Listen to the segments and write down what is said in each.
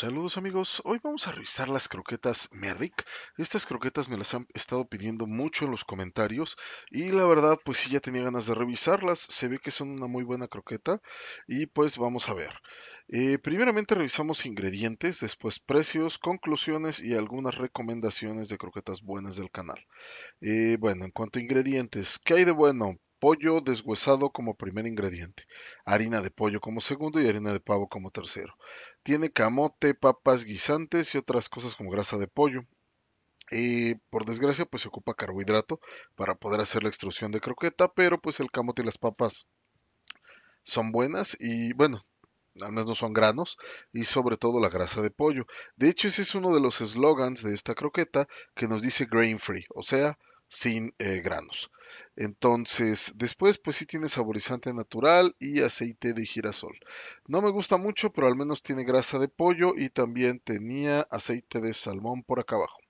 Saludos amigos, hoy vamos a revisar las croquetas Merrick. Estas croquetas me las han estado pidiendo mucho en los comentarios y la verdad pues sí ya tenía ganas de revisarlas. Se ve que son una muy buena croqueta y pues vamos a ver. Eh, primeramente revisamos ingredientes, después precios, conclusiones y algunas recomendaciones de croquetas buenas del canal. Eh, bueno, en cuanto a ingredientes, ¿qué hay de bueno? pollo deshuesado como primer ingrediente, harina de pollo como segundo y harina de pavo como tercero. Tiene camote, papas guisantes y otras cosas como grasa de pollo. Y eh, por desgracia, pues se ocupa carbohidrato para poder hacer la extrusión de croqueta, pero pues el camote y las papas son buenas y bueno, al menos no son granos, y sobre todo la grasa de pollo. De hecho, ese es uno de los slogans de esta croqueta que nos dice grain free, o sea, sin eh, granos. Entonces, después pues sí tiene saborizante natural y aceite de girasol. No me gusta mucho, pero al menos tiene grasa de pollo y también tenía aceite de salmón por acá abajo.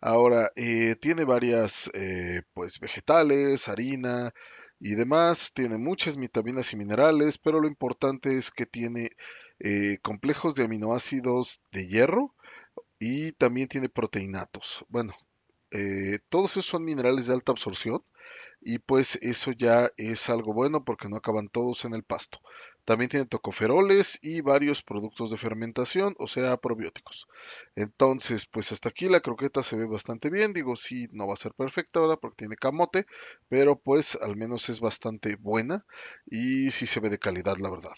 Ahora, eh, tiene varias eh, pues vegetales, harina y demás, tiene muchas vitaminas y minerales, pero lo importante es que tiene complejos de aminoácidos de hierro y también tiene proteinatos. Bueno, eh, todos esos son minerales de alta absorción y pues eso ya es algo bueno porque no acaban todos en el pasto. También tiene tocoferoles y varios productos de fermentación, o sea, probióticos. Entonces, pues hasta aquí la croqueta se ve bastante bien. Digo, sí, no va a ser perfecta ahora porque tiene camote, pero pues al menos es bastante buena y sí se ve de calidad, la verdad.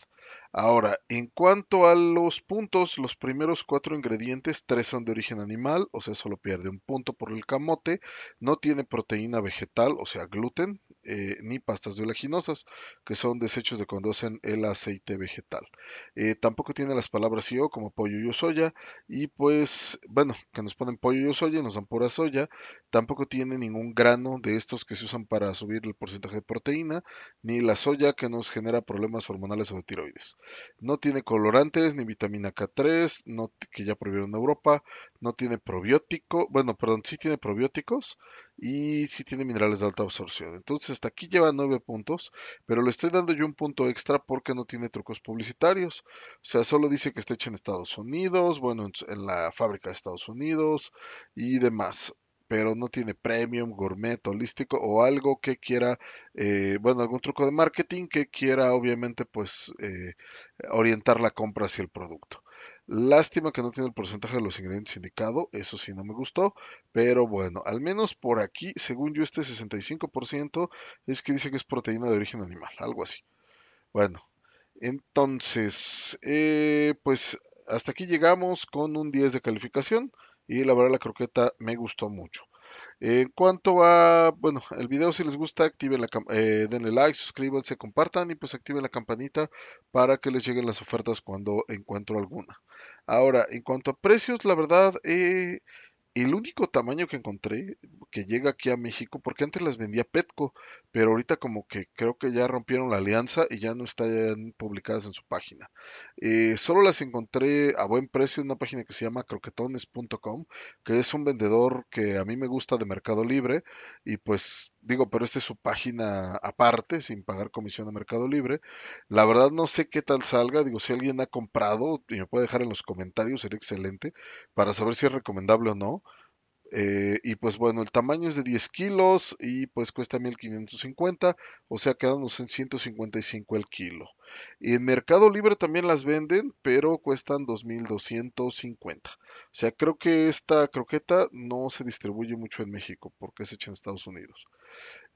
Ahora, en cuanto a los puntos, los primeros cuatro ingredientes, tres son de origen animal, o sea, solo pierde un punto por el camote, no tiene proteína vegetal, o sea, gluten, eh, ni pastas oleaginosas, que son desechos de hacen el aceite vegetal. Eh, tampoco tiene las palabras IO como pollo y soya, y pues, bueno, que nos ponen pollo y soya y nos dan pura soya. Tampoco tiene ningún grano de estos que se usan para subir el porcentaje de proteína, ni la soya que nos genera problemas hormonales o de tiroides. No tiene colorantes ni vitamina K3, que ya prohibieron en Europa. No tiene probiótico, bueno, perdón, sí tiene probióticos y sí tiene minerales de alta absorción. Entonces, hasta aquí lleva 9 puntos, pero le estoy dando yo un punto extra porque no tiene trucos publicitarios. O sea, solo dice que está hecha en Estados Unidos, bueno, en la fábrica de Estados Unidos y demás pero no tiene premium, gourmet, holístico o algo que quiera, eh, bueno, algún truco de marketing que quiera obviamente pues eh, orientar la compra hacia el producto. Lástima que no tiene el porcentaje de los ingredientes indicado, eso sí no me gustó, pero bueno, al menos por aquí, según yo este 65% es que dice que es proteína de origen animal, algo así. Bueno, entonces, eh, pues hasta aquí llegamos con un 10 de calificación y la verdad la croqueta me gustó mucho. En cuanto a, bueno, el video si les gusta, activen la, eh, denle like, suscríbanse, compartan y pues activen la campanita para que les lleguen las ofertas cuando encuentro alguna. Ahora, en cuanto a precios, la verdad, eh, el único tamaño que encontré que llega aquí a México, porque antes las vendía Petco, pero ahorita como que creo que ya rompieron la alianza y ya no están publicadas en su página. Eh, solo las encontré a buen precio en una página que se llama croquetones.com, que es un vendedor que a mí me gusta de Mercado Libre, y pues digo, pero esta es su página aparte, sin pagar comisión a Mercado Libre. La verdad no sé qué tal salga, digo, si alguien ha comprado y me puede dejar en los comentarios, sería excelente para saber si es recomendable o no. Eh, y pues bueno, el tamaño es de 10 kilos y pues cuesta 1550, o sea, quedan en 155 el kilo. Y en Mercado Libre también las venden, pero cuestan 2250. O sea, creo que esta croqueta no se distribuye mucho en México porque es hecha en Estados Unidos.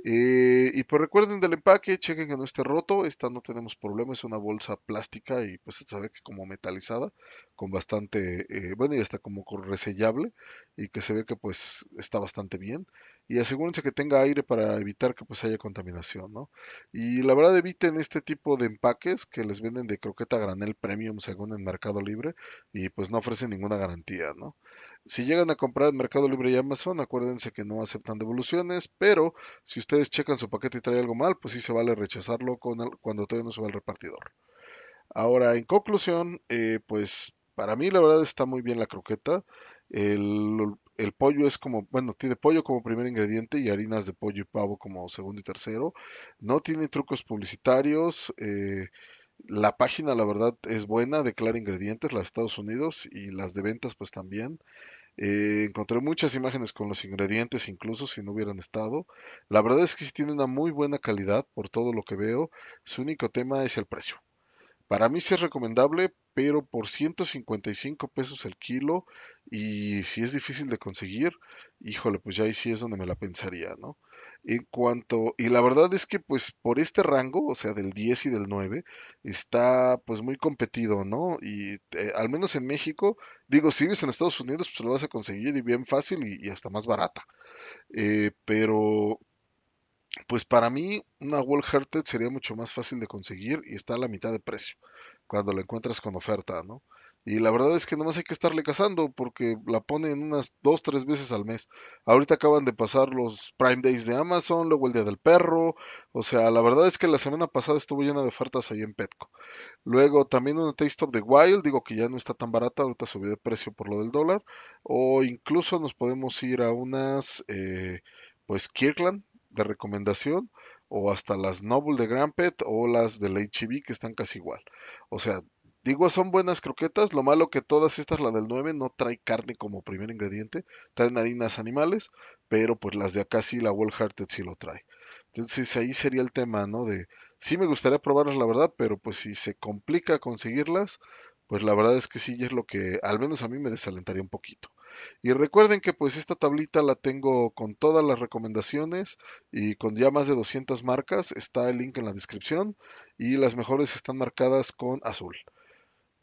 Eh, y pues recuerden del empaque, chequen que no esté roto, esta no tenemos problema, es una bolsa plástica y pues se ve que como metalizada, con bastante, eh, bueno y hasta como resellable y que se ve que pues está bastante bien y asegúrense que tenga aire para evitar que pues haya contaminación, ¿no? Y la verdad eviten este tipo de empaques que les venden de croqueta granel premium según el Mercado Libre y pues no ofrecen ninguna garantía, ¿no? Si llegan a comprar en Mercado Libre y Amazon, acuérdense que no aceptan devoluciones, pero si ustedes checan su paquete y trae algo mal, pues sí se vale rechazarlo con cuando todavía no se va al repartidor. Ahora, en conclusión, eh, pues para mí la verdad está muy bien la croqueta. El, el pollo es como, bueno, tiene pollo como primer ingrediente y harinas de pollo y pavo como segundo y tercero. No tiene trucos publicitarios. Eh, la página, la verdad, es buena, declara ingredientes, la de Estados Unidos y las de ventas, pues también. Eh, encontré muchas imágenes con los ingredientes, incluso si no hubieran estado. La verdad es que sí tiene una muy buena calidad por todo lo que veo. Su único tema es el precio. Para mí sí es recomendable, pero por 155 pesos el kilo y si es difícil de conseguir, híjole, pues ya ahí sí es donde me la pensaría, ¿no? En cuanto, y la verdad es que pues por este rango, o sea, del 10 y del 9, está pues muy competido, ¿no? Y eh, al menos en México, digo, si vives en Estados Unidos, pues lo vas a conseguir y bien fácil y, hasta más barata. Eh, pero pues para mí una Wall Hearted sería mucho más fácil de conseguir y está a la mitad de precio cuando la encuentras con oferta, ¿no? Y la verdad es que nomás hay que estarle cazando porque la ponen unas dos, tres veces al mes. Ahorita acaban de pasar los Prime Days de Amazon, luego el Día del Perro. O sea, la verdad es que la semana pasada estuvo llena de ofertas ahí en Petco. Luego también una Taste of the Wild, digo que ya no está tan barata, ahorita subió de precio por lo del dólar. O incluso nos podemos ir a unas, eh, pues Kirkland, recomendación o hasta las Noble de Pet, o las del HB que están casi igual. O sea, digo, son buenas croquetas, lo malo que todas estas, la del 9, no trae carne como primer ingrediente, traen harinas animales, pero pues las de acá sí, la Wall Hearted sí lo trae. Entonces ahí sería el tema, ¿no? De sí me gustaría probarlas, la verdad, pero pues si se complica conseguirlas, pues la verdad es que sí, es lo que al menos a mí me desalentaría un poquito. Y recuerden que pues esta tablita la tengo con todas las recomendaciones y con ya más de 200 marcas. Está el link en la descripción y las mejores están marcadas con azul.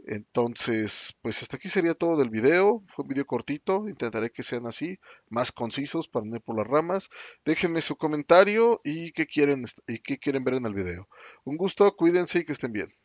Entonces, pues hasta aquí sería todo del video. Fue un video cortito. Intentaré que sean así, más concisos para no ir por las ramas. Déjenme su comentario y qué quieren, y qué quieren ver en el video. Un gusto, cuídense y que estén bien.